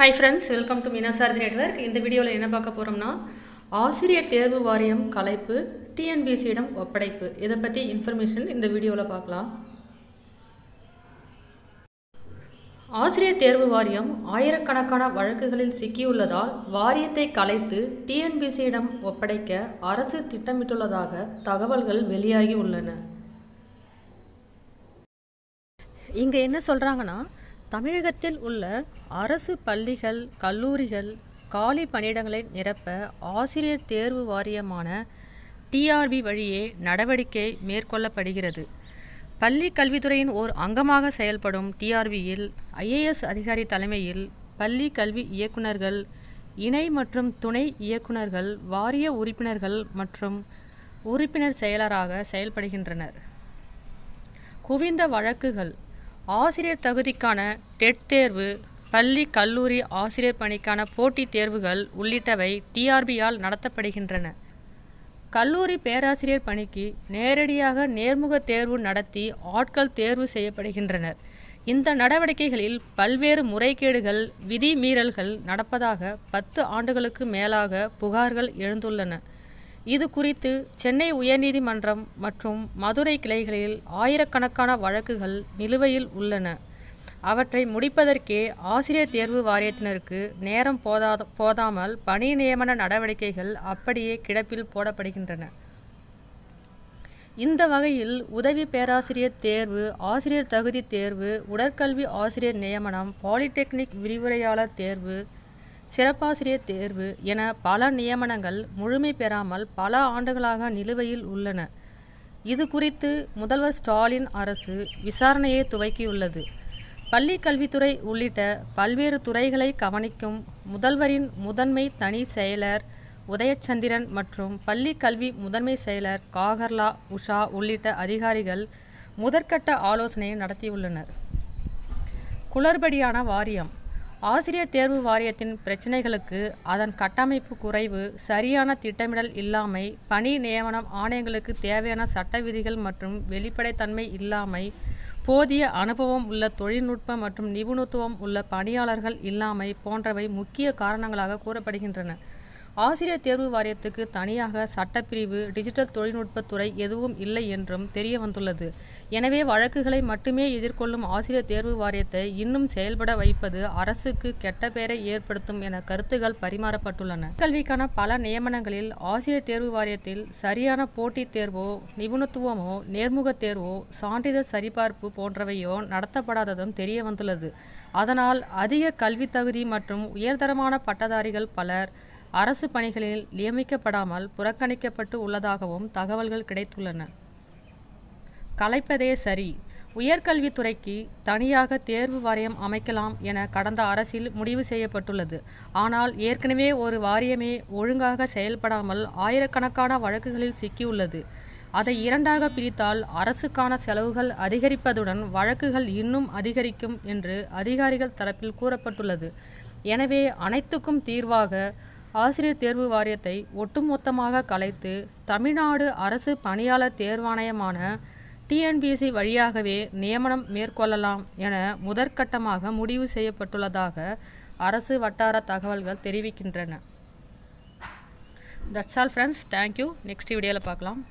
hi friends welcome to Meenasarathi network இந்த வீடியோவில் என்ன பார்க்க போகிறோம்னா ஆசிரியர் தேர்வு வாரியம் கலைப்பு டிஎன்பிசியிடம் ஒப்படைப்பு இதை பற்றி இன்ஃபர்மேஷன் இந்த வீடியோவில் பார்க்கலாம் ஆசிரியர் தேர்வு வாரியம் ஆயிரக்கணக்கான வழக்குகளில் சிக்கியுள்ளதால் வாரியத்தை கலைத்து டிஎன்பிசியிடம் ஒப்படைக்க அரசு திட்டமிட்டுள்ளதாக தகவல்கள் வெளியாகி உள்ளன இங்கே என்ன சொல்கிறாங்கன்னா தமிழகத்தில் உள்ள அரசு பள்ளிகள் கல்லூரிகள் காலி பணியிடங்களை நிரப்ப ஆசிரியர் தேர்வு வாரியமான டிஆர்பி வழியே நடவடிக்கை மேற்கொள்ளப்படுகிறது பள்ளி கல்வித்துறையின் ஓர் அங்கமாக செயல்படும் டிஆர்பியில் ஐஏஎஸ் அதிகாரி தலைமையில் பள்ளி கல்வி இயக்குநர்கள் இணை மற்றும் துணை இயக்குநர்கள் வாரிய உறுப்பினர்கள் மற்றும் உறுப்பினர் செயலராக செயல்படுகின்றனர் குவிந்த வழக்குகள் ஆசிரியர் தகுதிக்கான டெட் தேர்வு பள்ளி கல்லூரி ஆசிரியர் பணிக்கான போட்டித் தேர்வுகள் உள்ளிட்டவை டிஆர்பியால் நடத்தப்படுகின்றன கல்லூரி பேராசிரியர் பணிக்கு நேரடியாக நேர்முக தேர்வு நடத்தி ஆட்கள் தேர்வு செய்யப்படுகின்றனர் இந்த நடவடிக்கைகளில் பல்வேறு முறைகேடுகள் விதிமீறல்கள் நடப்பதாக பத்து ஆண்டுகளுக்கு மேலாக புகார்கள் எழுந்துள்ளன இது குறித்து சென்னை உயர்நீதிமன்றம் மற்றும் மதுரை கிளைகளில் ஆயிரக்கணக்கான வழக்குகள் நிலுவையில் உள்ளன அவற்றை முடிப்பதற்கே ஆசிரியர் தேர்வு வாரியத்தினருக்கு நேரம் போதா போதாமல் பணி நியமன நடவடிக்கைகள் அப்படியே கிடப்பில் போடப்படுகின்றன இந்த வகையில் உதவி பேராசிரியர் தேர்வு ஆசிரியர் தகுதி தேர்வு உடற்கல்வி ஆசிரியர் நியமனம் பாலிடெக்னிக் விரிவுரையாளர் தேர்வு சிறப்பாசிரியர் தேர்வு என பல நியமனங்கள் முழுமை பெறாமல் பல ஆண்டுகளாக நிலுவையில் உள்ளன இது குறித்து முதல்வர் ஸ்டாலின் அரசு விசாரணையை துவக்கியுள்ளது பள்ளி கல்வித்துறை உள்ளிட்ட பல்வேறு துறைகளை கவனிக்கும் முதல்வரின் முதன்மை தனி செயலர் உதயச்சந்திரன் மற்றும் பள்ளி கல்வி முதன்மை செயலர் காகர்லா உஷா உள்ளிட்ட அதிகாரிகள் முதற்கட்ட ஆலோசனையை நடத்தியுள்ளனர் குளறுபடியான வாரியம் ஆசிரியர் தேர்வு வாரியத்தின் பிரச்சினைகளுக்கு அதன் கட்டமைப்பு குறைவு சரியான திட்டமிடல் இல்லாமை பணி நியமனம் ஆணையங்களுக்கு தேவையான சட்ட விதிகள் மற்றும் வெளிப்படைத்தன்மை இல்லாமை போதிய அனுபவம் உள்ள தொழில்நுட்ப மற்றும் நிபுணத்துவம் உள்ள பணியாளர்கள் இல்லாமை போன்றவை முக்கிய காரணங்களாக கூறப்படுகின்றன ஆசிரியர் தேர்வு வாரியத்துக்கு தனியாக சட்டப்பிரிவு டிஜிட்டல் தொழில்நுட்பத்துறை எதுவும் இல்லை என்றும் தெரிய வந்துள்ளது எனவே வழக்குகளை மட்டுமே எதிர்கொள்ளும் ஆசிரியர் தேர்வு வாரியத்தை இன்னும் செயல்பட வைப்பது அரசுக்கு கெட்ட பெயரை ஏற்படுத்தும் என கருத்துகள் பரிமாறப்பட்டுள்ளன கல்விக்கான பல நியமனங்களில் ஆசிரியர் தேர்வு வாரியத்தில் சரியான போட்டித் தேர்வோ நிபுணத்துவமோ நேர்முக தேர்வோ சான்றிதழ் சரிபார்ப்பு போன்றவையோ நடத்தப்படாததும் தெரிய வந்துள்ளது அதனால் அதிக கல்வி தகுதி மற்றும் உயர்தரமான பட்டதாரிகள் பலர் அரசு பணிகளில் நியமிக்கப்படாமல் புறக்கணிக்கப்பட்டு உள்ளதாகவும் தகவல்கள் கிடைத்துள்ளன கலைப்பதே சரி உயர்கல்வித்துறைக்கு தனியாக தேர்வு வாரியம் அமைக்கலாம் என கடந்த அரசில் முடிவு செய்யப்பட்டுள்ளது ஆனால் ஏற்கனவே ஒரு வாரியமே ஒழுங்காக செயல்படாமல் ஆயிரக்கணக்கான வழக்குகளில் சிக்கியுள்ளது அதை இரண்டாக பிரித்தால் அரசுக்கான செலவுகள் அதிகரிப்பதுடன் வழக்குகள் இன்னும் அதிகரிக்கும் என்று அதிகாரிகள் தரப்பில் கூறப்பட்டுள்ளது எனவே அனைத்துக்கும் தீர்வாக ஆசிரியர் தேர்வு வாரியத்தை ஒட்டுமொத்தமாக கலைத்து தமிழ்நாடு அரசு பணியாளர் தேர்வாணையமான டிஎன்பிஎஸ்சி வழியாகவே நியமனம் மேற்கொள்ளலாம் என முதற்கட்டமாக முடிவு செய்யப்பட்டுள்ளதாக அரசு வட்டார தகவல்கள் தெரிவிக்கின்றன that's all friends thank you next வீடியோவில் பார்க்கலாம்